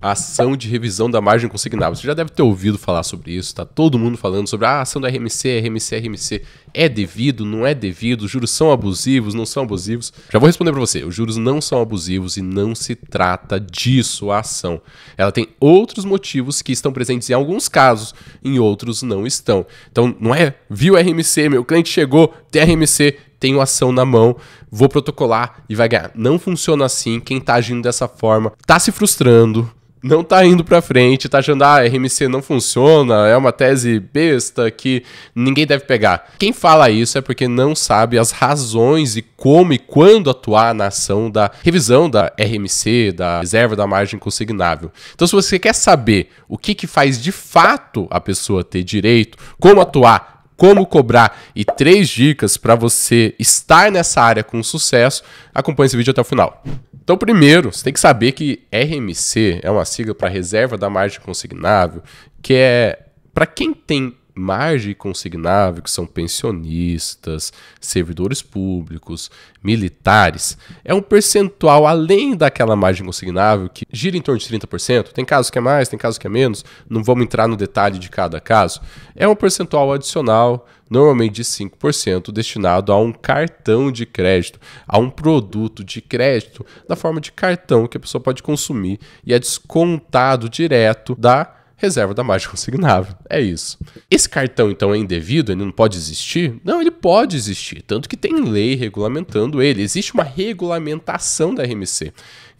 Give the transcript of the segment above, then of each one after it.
a ação de revisão da margem consignável. Você já deve ter ouvido falar sobre isso, Está todo mundo falando sobre ah, a ação da RMC, RMC, RMC. É devido, não é devido, os juros são abusivos, não são abusivos. Já vou responder para você, os juros não são abusivos e não se trata disso a ação. Ela tem outros motivos que estão presentes em alguns casos, em outros não estão. Então não é, viu RMC, meu cliente chegou, tem RMC, tenho ação na mão, vou protocolar e vai ganhar. Não funciona assim, quem tá agindo dessa forma tá se frustrando, não tá indo para frente, tá achando, ah, RMC não funciona, é uma tese besta que ninguém deve pegar. Quem fala isso é porque não sabe as razões e como e quando atuar na ação da revisão da RMC, da reserva da margem consignável. Então, se você quer saber o que, que faz de fato a pessoa ter direito, como atuar como cobrar e três dicas para você estar nessa área com sucesso, acompanhe esse vídeo até o final. Então, primeiro, você tem que saber que RMC é uma sigla para reserva da margem consignável, que é para quem tem margem consignável, que são pensionistas, servidores públicos, militares, é um percentual além daquela margem consignável que gira em torno de 30%. Tem casos que é mais, tem casos que é menos, não vamos entrar no detalhe de cada caso. É um percentual adicional, normalmente de 5%, destinado a um cartão de crédito, a um produto de crédito, na forma de cartão que a pessoa pode consumir e é descontado direto da reserva da margem consignável. É isso. Esse cartão, então, é indevido? Ele não pode existir? Não, ele pode existir. Tanto que tem lei regulamentando ele. Existe uma regulamentação da RMC.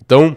Então,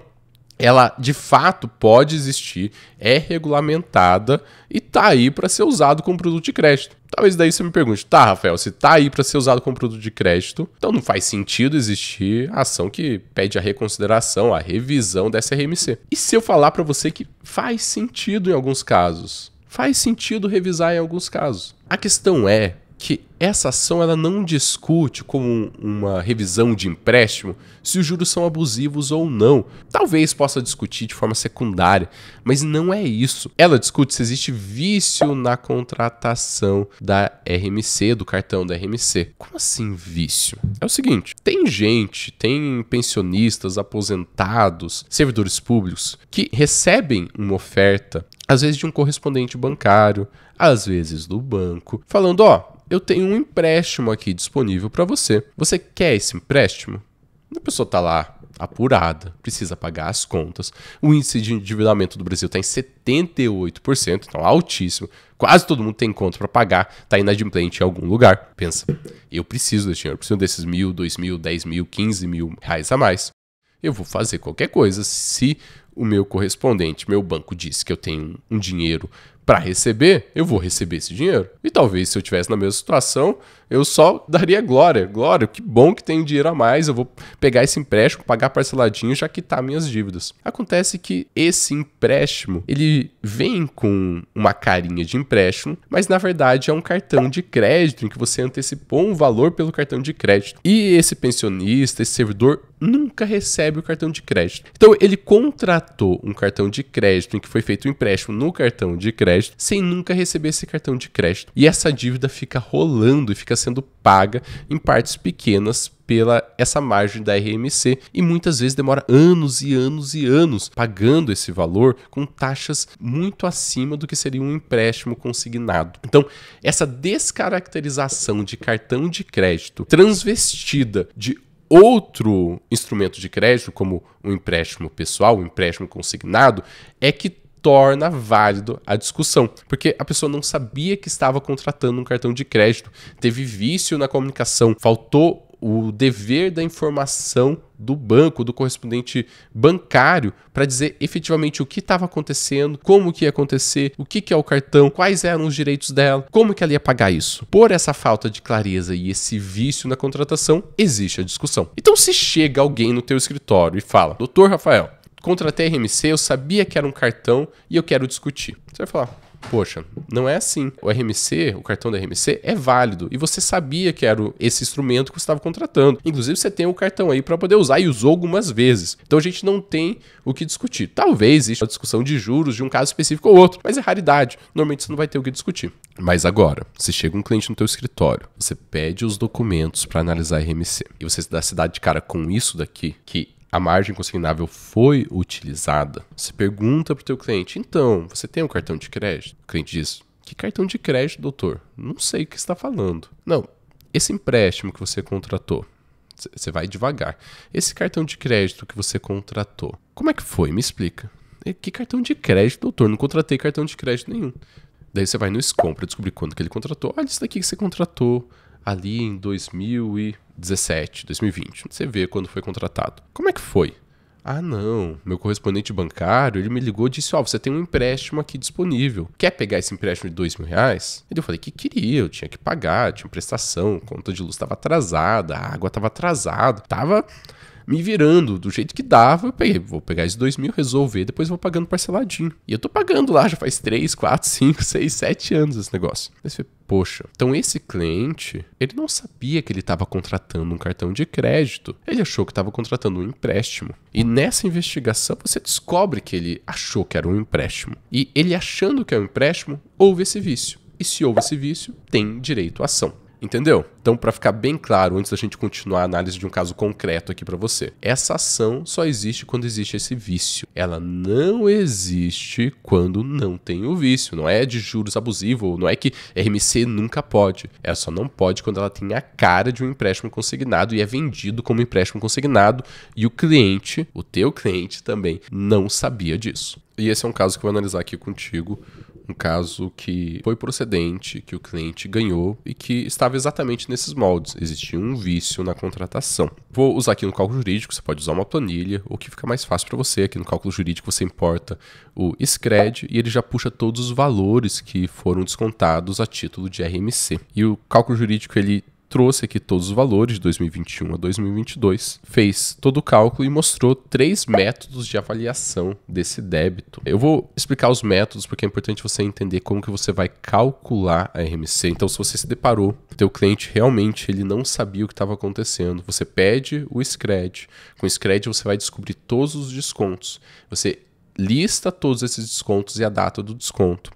ela de fato pode existir, é regulamentada e tá aí para ser usado como produto de crédito. Talvez daí você me pergunte, tá, Rafael, se tá aí para ser usado como produto de crédito, então não faz sentido existir ação que pede a reconsideração, a revisão dessa RMC. E se eu falar para você que faz sentido em alguns casos? Faz sentido revisar em alguns casos. A questão é, que essa ação ela não discute como uma revisão de empréstimo se os juros são abusivos ou não. Talvez possa discutir de forma secundária, mas não é isso. Ela discute se existe vício na contratação da RMC, do cartão da RMC. Como assim vício? É o seguinte: tem gente, tem pensionistas, aposentados, servidores públicos que recebem uma oferta, às vezes de um correspondente bancário, às vezes do banco, falando: ó. Oh, eu tenho um empréstimo aqui disponível para você. Você quer esse empréstimo? A pessoa está lá apurada, precisa pagar as contas. O índice de endividamento do Brasil está em 78%, então altíssimo. Quase todo mundo tem conta para pagar, está inadimplente em algum lugar. Pensa, eu preciso desse dinheiro, eu preciso desses mil, dois mil, dez mil, quinze mil reais a mais. Eu vou fazer qualquer coisa se o meu correspondente, meu banco, disse que eu tenho um dinheiro para receber, eu vou receber esse dinheiro. E talvez se eu tivesse na mesma situação, eu só daria glória. Glória, que bom que tem dinheiro a mais, eu vou pegar esse empréstimo, pagar parceladinho, já quitar tá minhas dívidas. Acontece que esse empréstimo, ele vem com uma carinha de empréstimo, mas na verdade é um cartão de crédito em que você antecipou um valor pelo cartão de crédito. E esse pensionista, esse servidor nunca recebe o cartão de crédito. Então ele contratou um cartão de crédito em que foi feito o um empréstimo no cartão de crédito crédito sem nunca receber esse cartão de crédito. E essa dívida fica rolando e fica sendo paga em partes pequenas pela essa margem da RMC e muitas vezes demora anos e anos e anos pagando esse valor com taxas muito acima do que seria um empréstimo consignado. Então, essa descaracterização de cartão de crédito transvestida de outro instrumento de crédito, como o um empréstimo pessoal, o um empréstimo consignado, é que torna válido a discussão, porque a pessoa não sabia que estava contratando um cartão de crédito, teve vício na comunicação, faltou o dever da informação do banco, do correspondente bancário, para dizer efetivamente o que estava acontecendo, como que ia acontecer, o que, que é o cartão, quais eram os direitos dela, como que ela ia pagar isso. Por essa falta de clareza e esse vício na contratação, existe a discussão. Então se chega alguém no teu escritório e fala, doutor Rafael, contratei a RMC, eu sabia que era um cartão e eu quero discutir. Você vai falar, poxa, não é assim. O RMC, o cartão da RMC, é válido e você sabia que era esse instrumento que você estava contratando. Inclusive, você tem o cartão aí para poder usar e usou algumas vezes. Então a gente não tem o que discutir. Talvez exista uma discussão de juros de um caso específico ou outro, mas é raridade. Normalmente você não vai ter o que discutir. Mas agora, se chega um cliente no teu escritório, você pede os documentos para analisar a RMC e você dá se dá de cara com isso daqui, que a margem consignável foi utilizada, você pergunta para o teu cliente, então, você tem um cartão de crédito? O cliente diz, que cartão de crédito, doutor? Não sei o que está falando. Não, esse empréstimo que você contratou, você vai devagar. Esse cartão de crédito que você contratou, como é que foi? Me explica. É, que cartão de crédito, doutor? Não contratei cartão de crédito nenhum. Daí você vai no SCOM para descobrir quanto que ele contratou. Olha isso daqui que você contratou ali em 2000 e... 2017, 2020. Você vê quando foi contratado. Como é que foi? Ah, não, meu correspondente bancário, ele me ligou e disse, ó, oh, você tem um empréstimo aqui disponível. Quer pegar esse empréstimo de dois mil reais? E eu falei que queria, eu tinha que pagar, tinha prestação, conta de luz estava atrasada, a água estava atrasada, tava me virando do jeito que dava. Eu peguei, vou pegar esses dois mil, resolver, depois vou pagando parceladinho. E eu tô pagando lá já faz três, quatro, cinco, seis, sete anos esse negócio. Mas eu falei, Poxa, então esse cliente, ele não sabia que ele estava contratando um cartão de crédito. Ele achou que estava contratando um empréstimo. E nessa investigação você descobre que ele achou que era um empréstimo. E ele achando que é um empréstimo, houve esse vício. E se houve esse vício, tem direito à ação. Entendeu? Então, para ficar bem claro, antes da gente continuar a análise de um caso concreto aqui para você, essa ação só existe quando existe esse vício. Ela não existe quando não tem o vício. Não é de juros abusivo, não é que RMC nunca pode. Ela é só não pode quando ela tem a cara de um empréstimo consignado e é vendido como empréstimo consignado e o cliente, o teu cliente também, não sabia disso. E esse é um caso que eu vou analisar aqui contigo um caso que foi procedente, que o cliente ganhou e que estava exatamente nesses moldes. Existia um vício na contratação. Vou usar aqui no cálculo jurídico, você pode usar uma planilha, ou que fica mais fácil para você. Aqui no cálculo jurídico você importa o SCRED e ele já puxa todos os valores que foram descontados a título de RMC. E o cálculo jurídico ele trouxe aqui todos os valores de 2021 a 2022, fez todo o cálculo e mostrou três métodos de avaliação desse débito. Eu vou explicar os métodos porque é importante você entender como que você vai calcular a RMC. Então, se você se deparou, teu cliente realmente ele não sabia o que estava acontecendo, você pede o SCRED. Com o SCRED você vai descobrir todos os descontos. Você lista todos esses descontos e a data do desconto.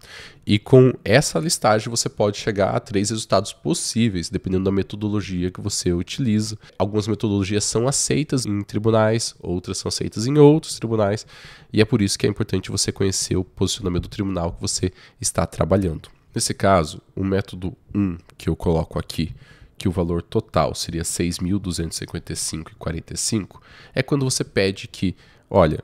E com essa listagem você pode chegar a três resultados possíveis, dependendo da metodologia que você utiliza. Algumas metodologias são aceitas em tribunais, outras são aceitas em outros tribunais, e é por isso que é importante você conhecer o posicionamento do tribunal que você está trabalhando. Nesse caso, o método 1 que eu coloco aqui, que o valor total seria 6.255,45, é quando você pede que, olha,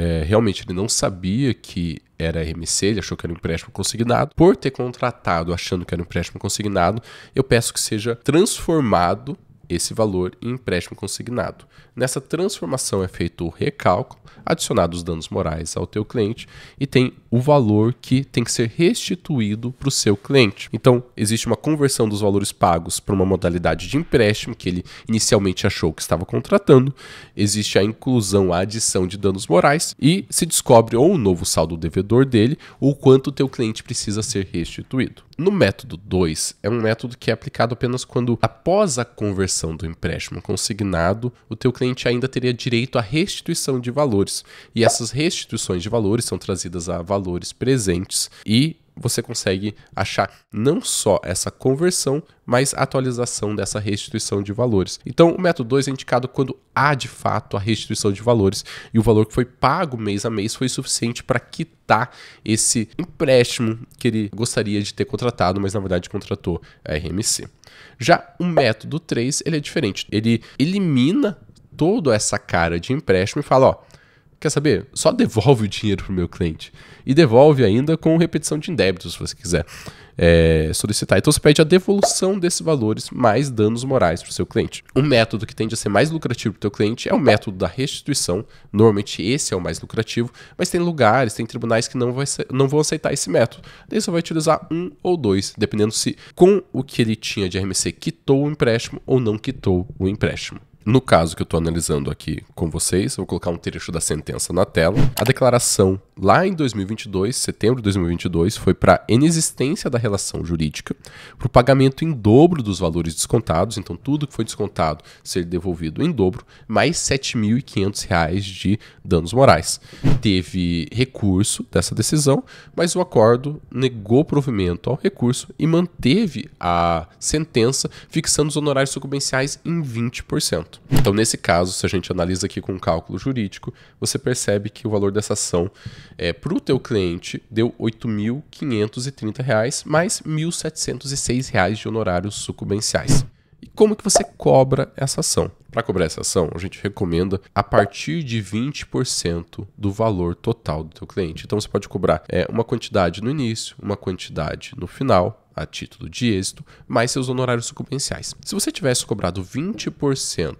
é, realmente ele não sabia que era RMC, ele achou que era um empréstimo consignado. Por ter contratado achando que era um empréstimo consignado, eu peço que seja transformado esse valor em empréstimo consignado. Nessa transformação é feito o recálculo, adicionado os danos morais ao teu cliente e tem o valor que tem que ser restituído para o seu cliente. Então, existe uma conversão dos valores pagos para uma modalidade de empréstimo que ele inicialmente achou que estava contratando, existe a inclusão, a adição de danos morais e se descobre ou o novo saldo devedor dele ou quanto o teu cliente precisa ser restituído. No método 2, é um método que é aplicado apenas quando após a conversão liquidação do empréstimo consignado, o teu cliente ainda teria direito à restituição de valores. E essas restituições de valores são trazidas a valores presentes e você consegue achar não só essa conversão, mas atualização dessa restituição de valores. Então, o método 2 é indicado quando há de fato a restituição de valores e o valor que foi pago mês a mês foi suficiente para quitar esse empréstimo que ele gostaria de ter contratado, mas na verdade contratou a RMC. Já o método 3, ele é diferente. Ele elimina toda essa cara de empréstimo e fala, ó, Quer saber? Só devolve o dinheiro para o meu cliente. E devolve ainda com repetição de débitos, se você quiser é, solicitar. Então você pede a devolução desses valores mais danos morais para o seu cliente. Um método que tende a ser mais lucrativo para o teu cliente é o método da restituição. Normalmente esse é o mais lucrativo, mas tem lugares, tem tribunais que não, vai ser, não vão aceitar esse método. Daí você vai utilizar um ou dois, dependendo se com o que ele tinha de RMC quitou o empréstimo ou não quitou o empréstimo. No caso que eu estou analisando aqui com vocês, eu vou colocar um trecho da sentença na tela. A declaração lá em 2022, setembro de 2022, foi para inexistência da relação jurídica, para o pagamento em dobro dos valores descontados, então tudo que foi descontado ser devolvido em dobro, mais R$ 7.500 de danos morais. Teve recurso dessa decisão, mas o acordo negou provimento ao recurso e manteve a sentença fixando os honorários sucumbenciais em 20%. Então, nesse caso, se a gente analisa aqui com um cálculo jurídico, você percebe que o valor dessa ação é, para o teu cliente deu R$ 8.530 mais R$ 1.706 de honorários sucumbenciais. E como que você cobra essa ação? Para cobrar essa ação, a gente recomenda a partir de 20% do valor total do teu cliente. Então você pode cobrar é, uma quantidade no início, uma quantidade no final, a título de êxito, mais seus honorários sucumbenciais. Se você tivesse cobrado 20%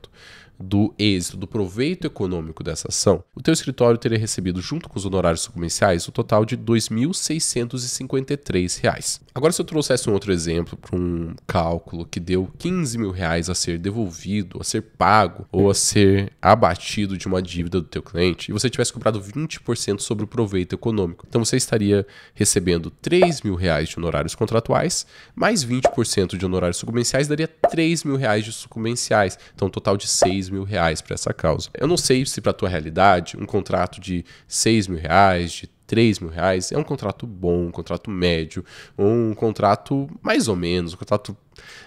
do êxito, do proveito econômico dessa ação, o teu escritório teria recebido, junto com os honorários comerciais, o total de R$ 2.653. Agora, se eu trouxesse um outro exemplo para um cálculo que deu R$ mil reais a ser devolvido, a ser pago ou a ser abatido de uma dívida do teu cliente, e você tivesse cobrado 20% sobre o proveito econômico, então você estaria recebendo R$ mil reais de honorários contratuais, mais 20% de honorários sucumbenciais daria R$ mil reais de sucumbenciais, então um total de 6 6 mil reais para essa causa. Eu não sei se para a tua realidade um contrato de 6 mil reais, de 3 mil reais, é um contrato bom, um contrato médio, um contrato mais ou menos, um contrato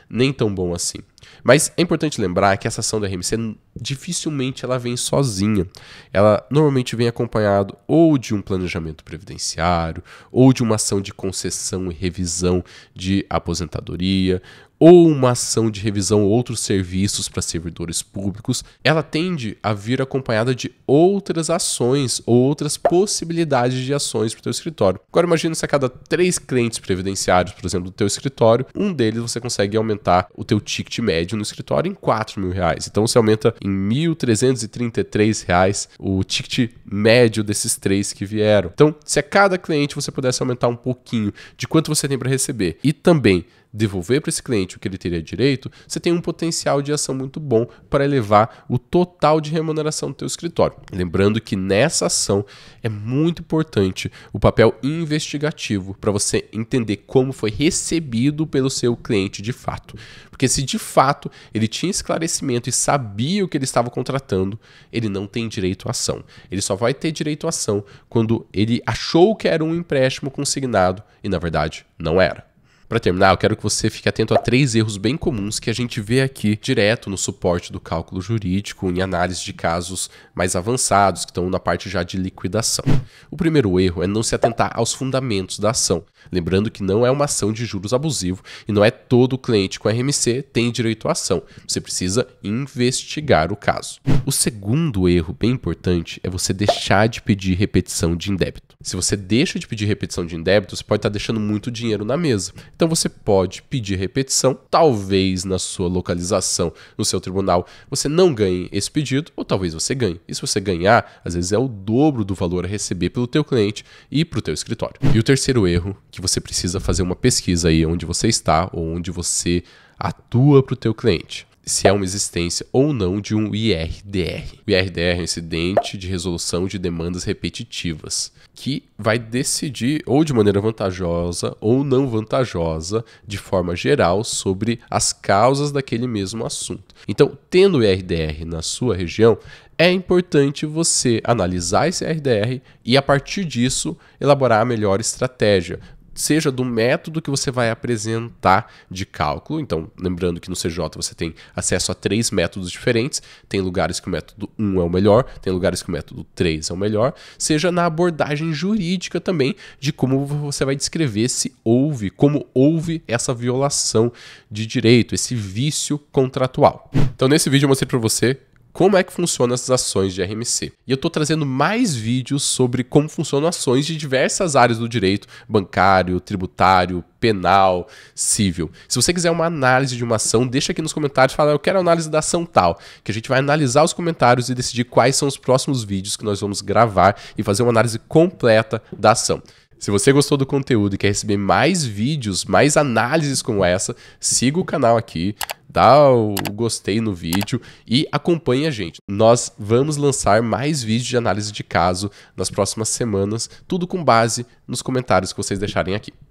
nem tão bom assim. Mas é importante lembrar que essa ação da RMC dificilmente ela vem sozinha. Ela normalmente vem acompanhado ou de um planejamento previdenciário, ou de uma ação de concessão e revisão de aposentadoria, ou uma ação de revisão outros serviços para servidores públicos. Ela tende a vir acompanhada de outras ações ou outras possibilidades de ações para o teu escritório. Agora imagina se a cada três clientes previdenciários, por exemplo, do teu escritório, um deles você consegue aumentar o teu ticket médio no escritório em quatro mil reais. Então você aumenta em R$ 1.333 o ticket médio desses três que vieram. Então, se a cada cliente você pudesse aumentar um pouquinho de quanto você tem para receber e também devolver para esse cliente o que ele teria direito, você tem um potencial de ação muito bom para elevar o total de remuneração do teu escritório. Lembrando que nessa ação é muito importante o papel investigativo para você entender como foi recebido pelo seu cliente de fato. Porque se de fato ele tinha esclarecimento e sabia o que ele estava contratando, ele não tem direito à ação. Ele só vai ter direito à ação quando ele achou que era um empréstimo consignado e na verdade não era. Para terminar, eu quero que você fique atento a três erros bem comuns que a gente vê aqui direto no suporte do cálculo jurídico, em análise de casos mais avançados, que estão na parte já de liquidação. O primeiro erro é não se atentar aos fundamentos da ação. Lembrando que não é uma ação de juros abusivo e não é todo cliente com RMC tem direito à ação. Você precisa investigar o caso. O segundo erro bem importante é você deixar de pedir repetição de indébito. Se você deixa de pedir repetição de indébito, você pode estar deixando muito dinheiro na mesa. Então você pode pedir repetição, talvez na sua localização, no seu tribunal, você não ganhe esse pedido, ou talvez você ganhe. E se você ganhar, às vezes é o dobro do valor a receber pelo teu cliente e para o teu escritório. E o terceiro erro, que você precisa fazer uma pesquisa aí onde você está ou onde você atua para o teu cliente se é uma existência ou não de um IRDR. O IRDR é um incidente de resolução de demandas repetitivas, que vai decidir ou de maneira vantajosa ou não vantajosa, de forma geral, sobre as causas daquele mesmo assunto. Então, tendo o IRDR na sua região, é importante você analisar esse RDR e, a partir disso, elaborar a melhor estratégia, seja do método que você vai apresentar de cálculo. Então, lembrando que no CJ você tem acesso a três métodos diferentes, tem lugares que o método 1 é o melhor, tem lugares que o método 3 é o melhor, seja na abordagem jurídica também de como você vai descrever se houve, como houve essa violação de direito, esse vício contratual. Então, nesse vídeo eu mostrei para você como é que funcionam essas ações de RMC. E eu estou trazendo mais vídeos sobre como funcionam ações de diversas áreas do direito, bancário, tributário, penal, civil. Se você quiser uma análise de uma ação, deixa aqui nos comentários, fala, eu quero análise da ação tal, que a gente vai analisar os comentários e decidir quais são os próximos vídeos que nós vamos gravar e fazer uma análise completa da ação. Se você gostou do conteúdo e quer receber mais vídeos, mais análises como essa, siga o canal aqui, dá o gostei no vídeo e acompanhe a gente. Nós vamos lançar mais vídeos de análise de caso nas próximas semanas, tudo com base nos comentários que vocês deixarem aqui.